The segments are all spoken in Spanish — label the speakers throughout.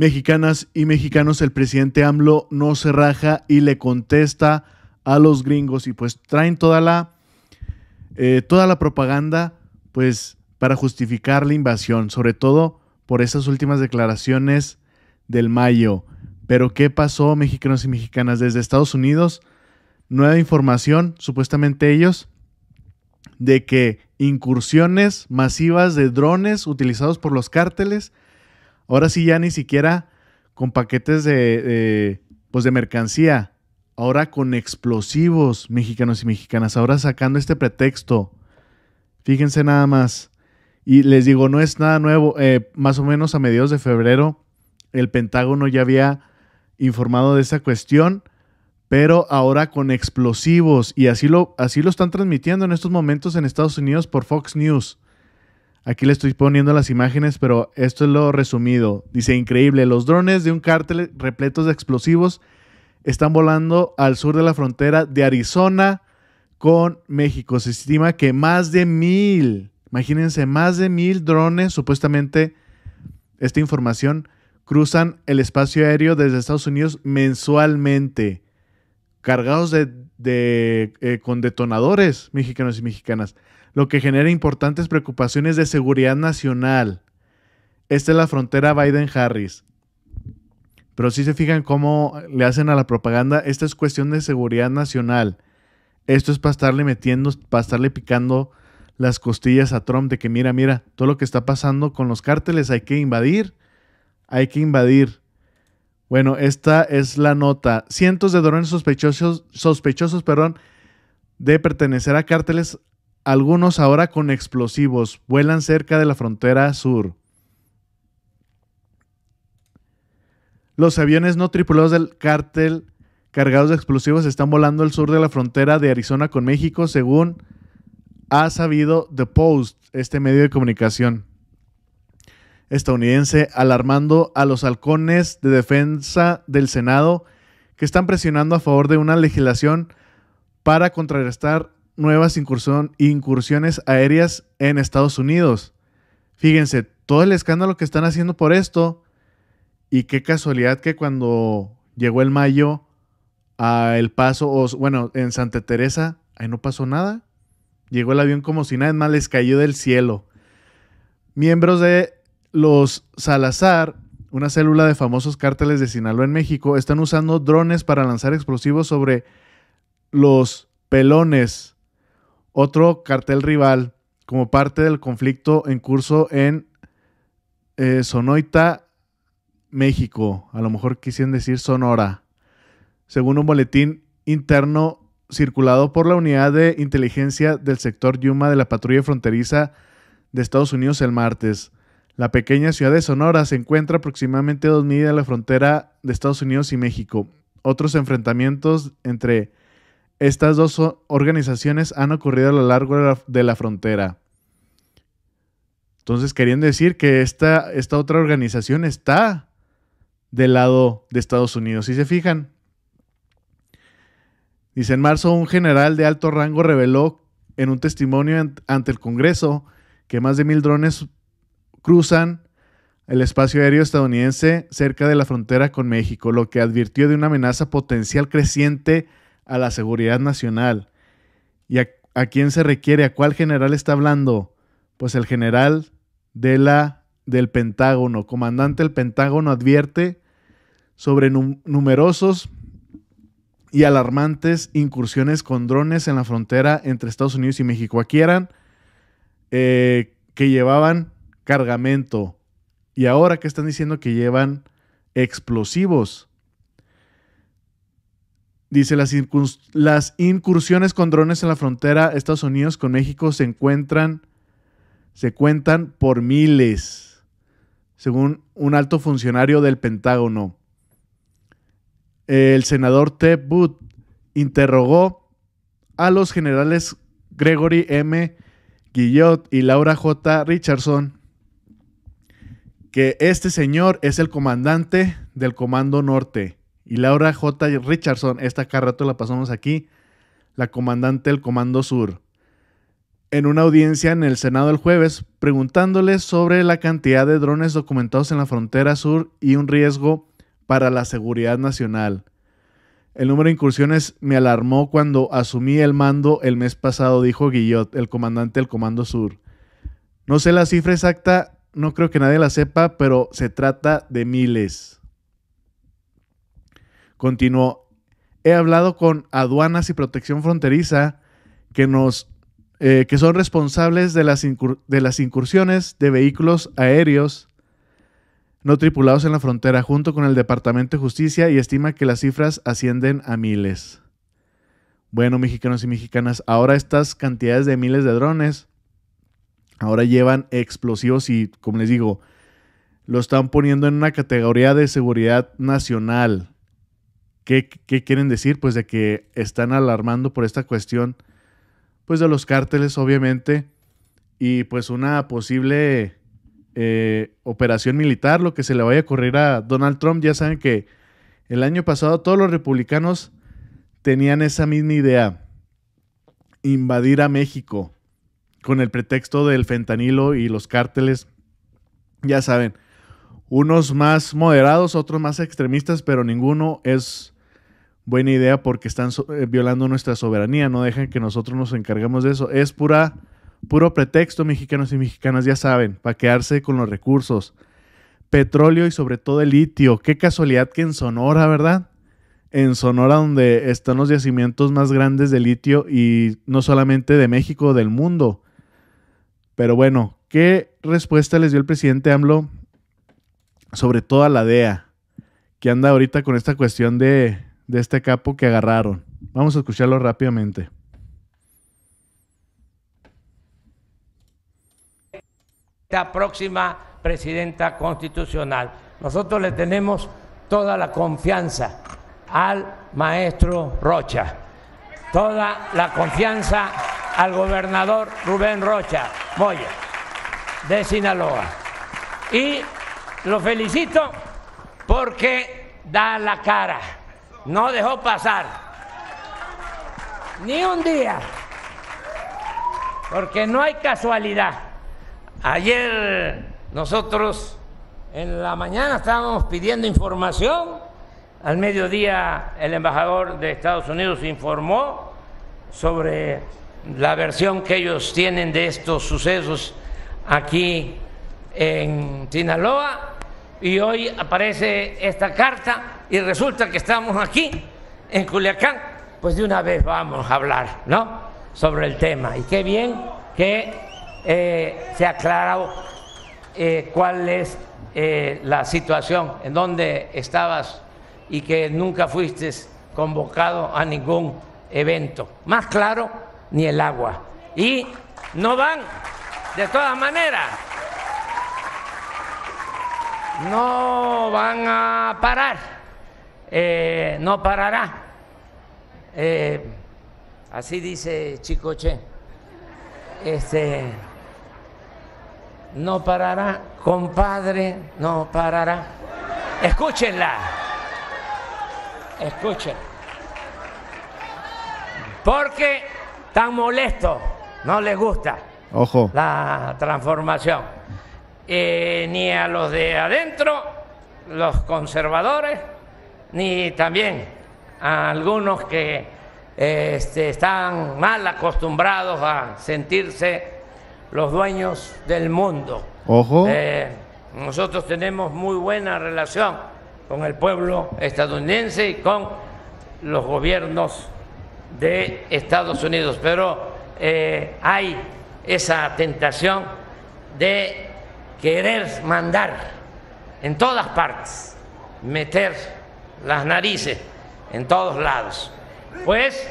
Speaker 1: Mexicanas y mexicanos, el presidente AMLO no se raja y le contesta a los gringos y pues traen toda la, eh, toda la propaganda pues para justificar la invasión, sobre todo por esas últimas declaraciones del mayo. Pero ¿qué pasó, mexicanos y mexicanas? Desde Estados Unidos, nueva información, supuestamente ellos, de que incursiones masivas de drones utilizados por los cárteles Ahora sí ya ni siquiera con paquetes de, pues de mercancía, ahora con explosivos mexicanos y mexicanas, ahora sacando este pretexto. Fíjense nada más. Y les digo, no es nada nuevo. Eh, más o menos a mediados de febrero, el Pentágono ya había informado de esa cuestión, pero ahora con explosivos. Y así lo, así lo están transmitiendo en estos momentos en Estados Unidos por Fox News. Aquí le estoy poniendo las imágenes, pero esto es lo resumido. Dice, increíble, los drones de un cártel repletos de explosivos están volando al sur de la frontera de Arizona con México. Se estima que más de mil, imagínense, más de mil drones, supuestamente, esta información, cruzan el espacio aéreo desde Estados Unidos mensualmente, cargados de, eh, con detonadores mexicanos y mexicanas lo que genera importantes preocupaciones de seguridad nacional. Esta es la frontera Biden-Harris. Pero si se fijan cómo le hacen a la propaganda, esta es cuestión de seguridad nacional. Esto es para estarle metiendo, para estarle picando las costillas a Trump de que mira, mira, todo lo que está pasando con los cárteles hay que invadir, hay que invadir. Bueno, esta es la nota. Cientos de drones sospechosos, sospechosos perdón, de pertenecer a cárteles algunos ahora con explosivos, vuelan cerca de la frontera sur. Los aviones no tripulados del cártel cargados de explosivos están volando al sur de la frontera de Arizona con México, según ha sabido The Post, este medio de comunicación estadounidense, alarmando a los halcones de defensa del Senado que están presionando a favor de una legislación para contrarrestar nuevas incursión, incursiones aéreas en Estados Unidos. Fíjense, todo el escándalo que están haciendo por esto y qué casualidad que cuando llegó el mayo a El Paso, bueno, en Santa Teresa, ahí no pasó nada. Llegó el avión como si nada más les cayó del cielo. Miembros de los Salazar, una célula de famosos cárteles de Sinaloa en México, están usando drones para lanzar explosivos sobre los pelones otro cartel rival como parte del conflicto en curso en eh, Sonoita, México. A lo mejor quisieron decir Sonora. Según un boletín interno circulado por la unidad de inteligencia del sector Yuma de la patrulla fronteriza de Estados Unidos el martes. La pequeña ciudad de Sonora se encuentra aproximadamente a dos millas de la frontera de Estados Unidos y México. Otros enfrentamientos entre estas dos organizaciones han ocurrido a lo largo de la, frontera. Entonces querían decir que esta, esta otra organización está del lado de Estados Unidos. Si se fijan, dice en marzo un general de alto rango reveló en un testimonio ante el Congreso que más de mil drones cruzan el espacio aéreo estadounidense cerca de la frontera con México, lo que advirtió de una amenaza potencial creciente a la seguridad nacional. ¿Y a, quién se requiere? ¿A cuál general está hablando? Pues el general de la, del Pentágono. Comandante del Pentágono advierte sobre numerosos y alarmantes incursiones con drones en la frontera entre Estados Unidos y México. Aquí eran eh, que llevaban cargamento y ahora que están diciendo que llevan explosivos. Dice, las, las incursiones con drones en la frontera Estados Unidos con México se encuentran, se cuentan por miles, según un alto funcionario del Pentágono. El senador Ted Booth interrogó a los generales Gregory M. Guillot y Laura J. Richardson que este señor es el comandante del Comando Norte y Laura J. Richardson, esta acá rato la pasamos aquí, la comandante del Comando Sur, en una audiencia en el Senado el jueves, preguntándole sobre la cantidad de drones documentados en la frontera sur y un riesgo para la seguridad nacional. El número de incursiones me alarmó cuando asumí el mando el mes pasado, dijo Guillot, el comandante del Comando Sur. No sé la cifra exacta, no creo que nadie la sepa, pero se trata de miles. Continuó, he hablado con aduanas y protección fronteriza que nos... Eh, que son responsables de las, de las incursiones de vehículos aéreos no tripulados en la frontera junto con el Departamento de Justicia y estima que las cifras ascienden a miles. Bueno, mexicanos y mexicanas, ahora estas cantidades de miles de drones ahora llevan explosivos y, como les digo, lo están poniendo en una categoría de seguridad nacional. ¿Qué, quieren decir? Pues de que están alarmando por esta cuestión, pues de los cárteles, obviamente, y pues una posible eh, operación militar, lo que se le vaya a ocurrir a Donald Trump. Ya saben que el año pasado todos los republicanos tenían esa misma idea, invadir a México, con el pretexto del fentanilo y los cárteles. Ya saben, unos más moderados, otros más extremistas, pero ninguno es buena idea porque están eh, violando nuestra soberanía, no dejan que nosotros nos encarguemos de eso. Es pura, puro pretexto, mexicanos y mexicanas ya saben, para quedarse con los recursos. Petróleo y sobre todo el litio. Qué casualidad que en Sonora, ¿verdad? En Sonora donde están los yacimientos más grandes de litio y no solamente de México, del mundo. Pero bueno, ¿qué respuesta les dio el presidente AMLO sobre todo a la DEA, que anda ahorita con esta cuestión de, este capo que agarraron. Vamos a escucharlo rápidamente.
Speaker 2: La próxima presidenta constitucional. Nosotros le tenemos toda la confianza al maestro Rocha, toda la confianza al gobernador Rubén Rocha Moya de Sinaloa. Y lo felicito porque da la cara, no dejó pasar ni un día, porque no hay casualidad. Ayer nosotros en la mañana estábamos pidiendo información, al mediodía el embajador de Estados Unidos informó sobre la versión que ellos tienen de estos sucesos aquí en Sinaloa y hoy aparece esta carta y resulta que estamos aquí en Culiacán, pues de una vez vamos a hablar, ¿no? Sobre el tema. Y qué bien que eh, se ha aclarado eh, cuál es eh, la situación, en dónde estabas y que nunca fuiste convocado a ningún evento. Más claro, ni el agua. Y no van de todas maneras no van a parar, eh, no parará. Eh, así dice Chicoche. Este, no parará, compadre, no parará. Escúchenla. Escuchen. Porque tan molesto no les gusta Ojo. la transformación. Eh, ni a los de adentro, los conservadores, ni también a algunos que este, están mal acostumbrados a sentirse los dueños del mundo.
Speaker 1: Ojo. Eh,
Speaker 2: nosotros tenemos muy buena relación con el pueblo estadounidense y con los gobiernos de Estados Unidos, pero eh, hay esa tentación de querer mandar en todas partes, meter las narices en todos lados. Pues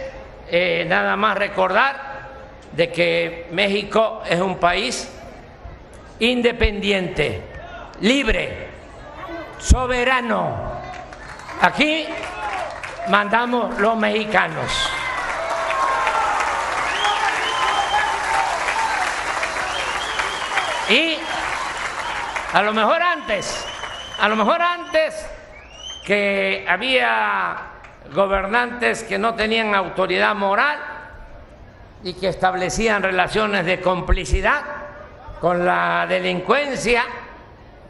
Speaker 2: eh, nada más recordar de que México es un país independiente, libre, soberano. Aquí mandamos los mexicanos. A lo mejor antes, a lo mejor antes que había gobernantes que no tenían autoridad moral y que establecían relaciones de complicidad con la delincuencia,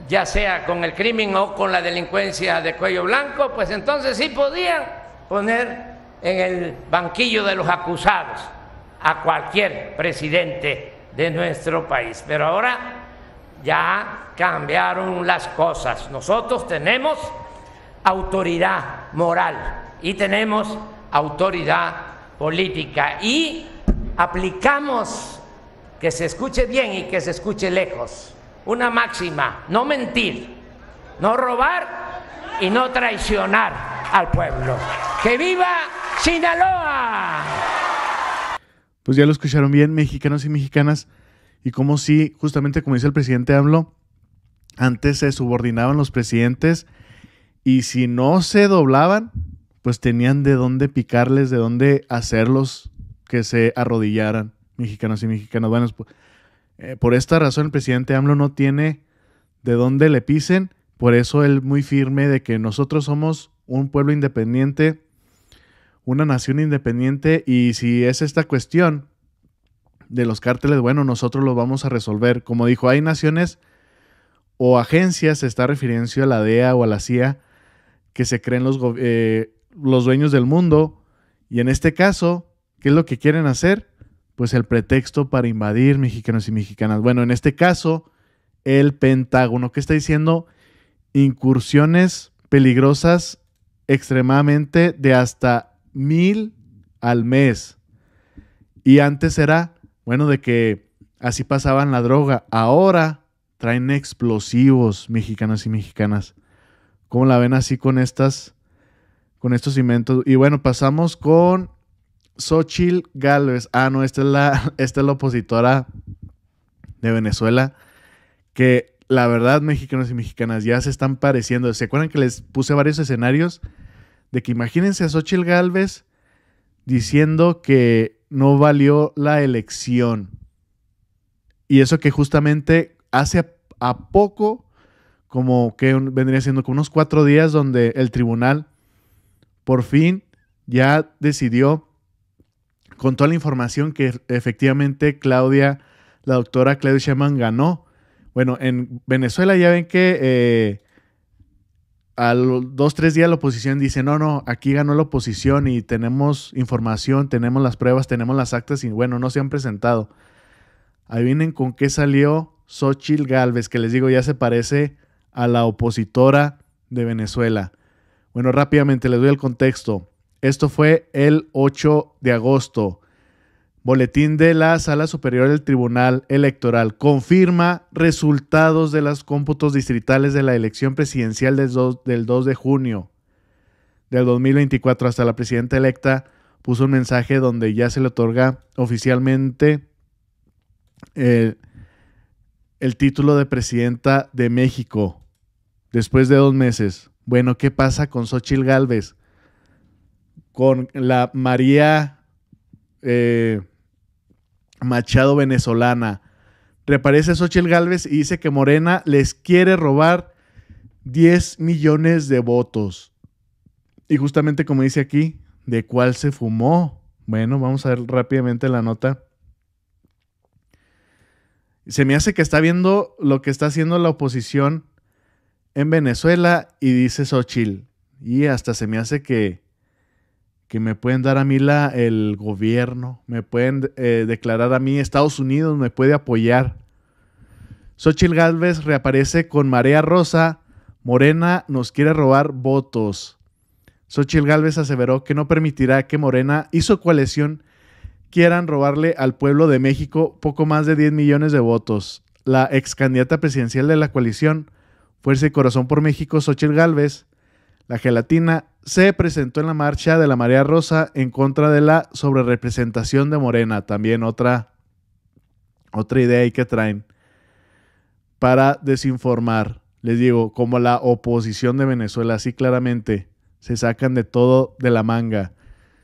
Speaker 2: ya sea con el crimen o con la delincuencia de cuello blanco, pues entonces sí podían poner en el banquillo de los acusados a cualquier presidente de nuestro país. Pero ahora ya cambiaron las cosas. Nosotros tenemos autoridad moral y tenemos autoridad política y aplicamos, que se escuche bien y que se escuche lejos, una máxima, no mentir, no robar y no traicionar al pueblo. ¡Que viva Sinaloa!
Speaker 1: Pues ya lo escucharon bien, mexicanos y mexicanas y como si, justamente como dice el presidente AMLO, antes se subordinaban los presidentes y si no se doblaban, pues tenían de dónde picarles, de dónde hacerlos que se arrodillaran, mexicanos y mexicanos. Bueno, pues, por esta razón el presidente AMLO no tiene de dónde le pisen, por eso él muy firme de que nosotros somos un pueblo independiente, una nación independiente, y si es esta cuestión, de los cárteles, bueno, nosotros lo vamos a resolver. Como dijo, hay naciones o agencias, se está refiriendo a la DEA o a la CIA, que se creen los, eh, los dueños del mundo. Y en este caso, ¿qué es lo que quieren hacer? Pues el pretexto para invadir mexicanos y mexicanas. Bueno, en este caso, el Pentágono, que está diciendo incursiones peligrosas extremadamente de hasta mil al mes. Y antes era bueno, de que así pasaban la droga. Ahora traen explosivos mexicanos y mexicanas. ¿Cómo la ven así con estas, con estos inventos? Y bueno, pasamos con Xochil Galvez. Ah, no, esta es la, esta es la opositora de Venezuela. Que la verdad, mexicanos y mexicanas ya se están pareciendo. ¿Se acuerdan que les puse varios escenarios? De que imagínense a Xochil Galvez diciendo que no valió la elección. Y eso que justamente hace a poco, como que vendría siendo como unos cuatro días, donde el tribunal por fin ya decidió, con toda la información que efectivamente Claudia, la doctora Claudia Sheinbaum ganó. Bueno, en Venezuela ya ven que eh, a los dos, tres días la oposición dice, no, no, aquí ganó la oposición y tenemos información, tenemos las pruebas, tenemos las actas y bueno, no se han presentado. Ahí vienen con qué salió Xochitl Galvez, que les digo, ya se parece a la opositora de Venezuela. Bueno, rápidamente les doy el contexto. Esto fue el 8 de agosto. Boletín de la Sala Superior del Tribunal Electoral confirma resultados de los cómputos distritales de la elección presidencial del 2, de junio del 2024 hasta la presidenta electa puso un mensaje donde ya se le otorga oficialmente eh, el, título de presidenta de México después de dos meses. Bueno, ¿qué pasa con Xochil Gálvez? Con la María eh, Machado venezolana. Reparece Xochitl Galvez y dice que Morena les quiere robar 10 millones de votos. Y justamente como dice aquí, ¿de cuál se fumó? Bueno, vamos a ver rápidamente la nota. Se me hace que está viendo lo que está haciendo la oposición en Venezuela y dice Xochitl. Y hasta se me hace que que me pueden dar a mí la, el gobierno, me pueden eh, declarar a mí, Estados Unidos me puede apoyar. Xochitl Galvez reaparece con Marea Rosa, Morena nos quiere robar votos. Xochitl Galvez aseveró que no permitirá que Morena y su coalición quieran robarle al pueblo de México poco más de 10 millones de votos. La ex candidata presidencial de la coalición, Fuerza y Corazón por México, Xochitl Galvez, la gelatina se presentó en la marcha de la Marea Rosa en contra de la sobrerepresentación de Morena, también otra, otra idea ahí que traen para desinformar. Les digo, como la oposición de Venezuela, así claramente, se sacan de todo de la manga,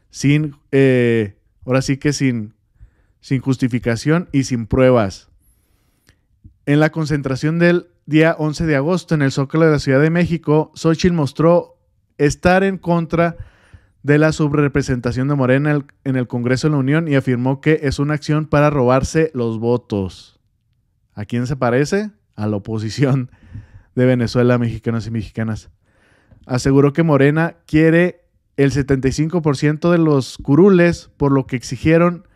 Speaker 1: sin, eh, ahora sí que sin, sin justificación y sin pruebas. En la concentración del día 11 de agosto en el Zócalo de la Ciudad de México, Xochitl mostró estar en contra de la subrepresentación de Morena en el Congreso de la Unión y afirmó que es una acción para robarse los votos. ¿A quién se parece? A la oposición de Venezuela, mexicanos y mexicanas. Aseguró que Morena quiere el 75% de los curules, por lo que exigieron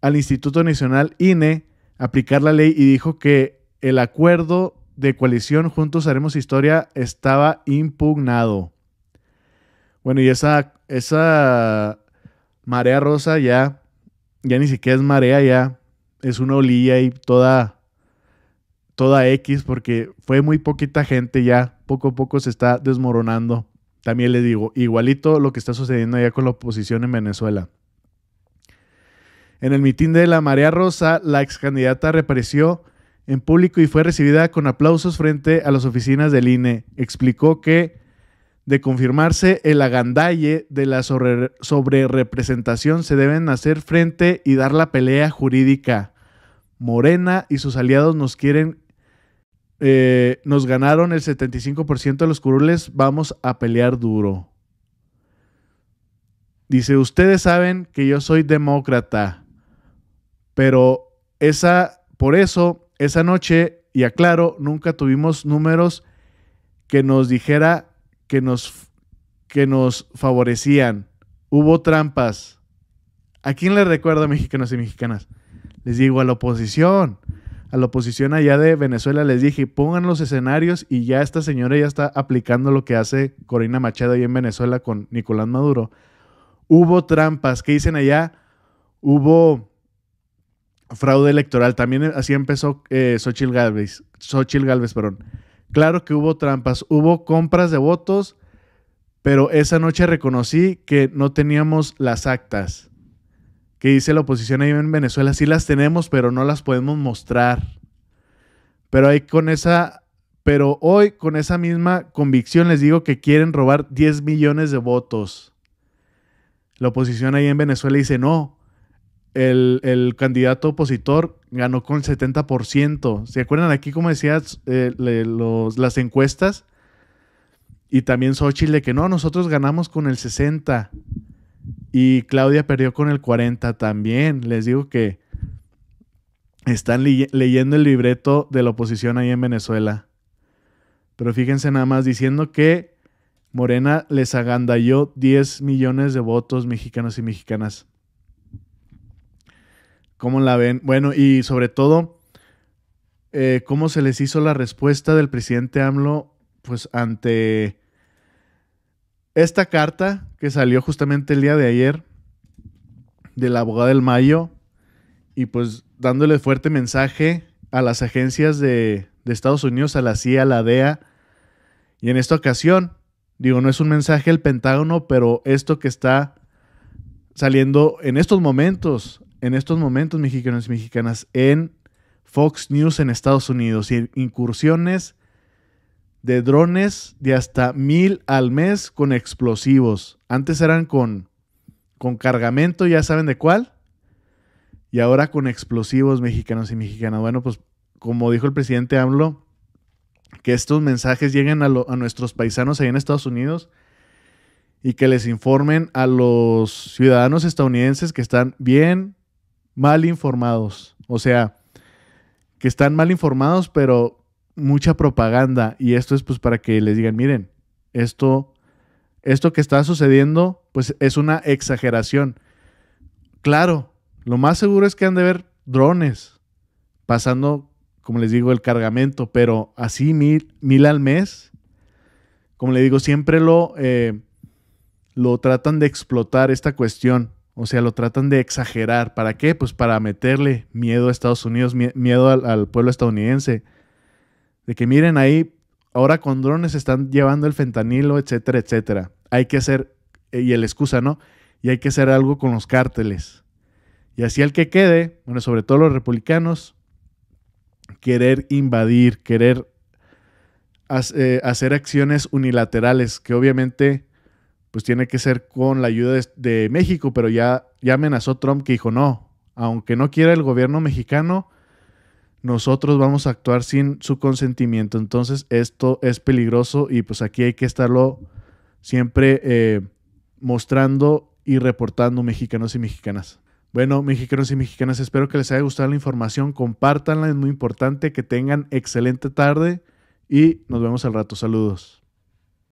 Speaker 1: al Instituto Nacional INE aplicar la ley y dijo que el acuerdo de coalición Juntos Haremos Historia estaba impugnado. Bueno, y esa, esa marea rosa ya, ya ni siquiera es marea, ya es una olilla y toda, toda X, porque fue muy poquita gente ya, poco a poco se está desmoronando. También le digo, igualito lo que está sucediendo allá con la oposición en Venezuela. En el mitin de la Marea Rosa, la ex candidata reapareció en público y fue recibida con aplausos frente a las oficinas del INE. Explicó que de confirmarse el agandalle de la sobrerepresentación, representación se deben hacer frente y dar la pelea jurídica. Morena y sus aliados nos quieren, eh, nos ganaron el 75% de los curules, vamos a pelear duro. Dice, ustedes saben que yo soy demócrata, pero esa, por eso, esa noche, y aclaro, nunca tuvimos números que nos dijera que nos, que nos favorecían. Hubo trampas. ¿A quién le recuerdo, mexicanos y mexicanas? Les digo a la oposición. A la oposición allá de Venezuela les dije, pongan los escenarios y ya esta señora ya está aplicando lo que hace Corina Machado ahí en Venezuela con Nicolás Maduro. Hubo trampas. ¿Qué dicen allá? Hubo fraude electoral. También así empezó Sochil eh, Galvez. Galvez, perdón. Claro que hubo trampas, hubo compras de votos, pero esa noche reconocí que no teníamos las actas que dice la oposición ahí en Venezuela. Sí las tenemos, pero no las podemos mostrar. Pero ahí con esa, pero hoy con esa misma convicción les digo que quieren robar 10 millones de votos. La oposición ahí en Venezuela dice, no, el, candidato opositor ganó con el 70%. ¿Se acuerdan aquí, como decías, eh, las encuestas? Y también Xochitl de que no, nosotros ganamos con el 60%. Y Claudia perdió con el 40% también. Les digo que están leyendo el libreto de la oposición ahí en Venezuela. Pero fíjense nada más diciendo que Morena les agandalló 10 millones de votos mexicanos y mexicanas. ¿Cómo la ven? Bueno, y sobre todo, eh, ¿cómo se les hizo la respuesta del presidente AMLO pues ante esta carta que salió justamente el día de ayer de la abogada del Mayo y pues dándole fuerte mensaje a las agencias de, de, Estados Unidos, a la CIA, a la DEA. Y en esta ocasión, digo, no es un mensaje del Pentágono, pero esto que está saliendo en estos momentos en estos momentos, mexicanos y mexicanas, en Fox News en Estados Unidos y incursiones de drones de hasta mil al mes con explosivos. Antes eran con, con cargamento, ya saben de cuál. Y ahora con explosivos mexicanos y mexicanas. Bueno, pues como dijo el presidente AMLO, que estos mensajes lleguen a, a nuestros paisanos ahí en Estados Unidos y que les informen a los ciudadanos estadounidenses que están bien mal informados. O sea, que están mal informados, pero mucha propaganda. Y esto es pues para que les digan, miren, esto, esto que está sucediendo, pues es una exageración. Claro, lo más seguro es que han de ver drones pasando, como les digo, el cargamento, pero así mil, mil al mes, como les digo, siempre lo, eh, lo tratan de explotar esta cuestión. O sea, lo tratan de exagerar. ¿Para qué? Pues para meterle miedo a Estados Unidos, miedo al, pueblo estadounidense. De que miren ahí, ahora con drones están llevando el fentanilo, etcétera, etcétera. Hay que hacer, eh, y el excusa, ¿no? Y hay que hacer algo con los cárteles. Y así el que quede, bueno, sobre todo los republicanos, querer invadir, querer eh, hacer acciones unilaterales que obviamente pues tiene que ser con la ayuda de, México, pero ya, ya amenazó Trump que dijo, no, aunque no quiera el gobierno mexicano, nosotros vamos a actuar sin su consentimiento. Entonces esto es peligroso y pues aquí hay que estarlo siempre eh, mostrando y reportando mexicanos y mexicanas. Bueno, mexicanos y mexicanas, espero que les haya gustado la información. Compártanla, es muy importante que tengan excelente tarde y nos vemos al rato. Saludos.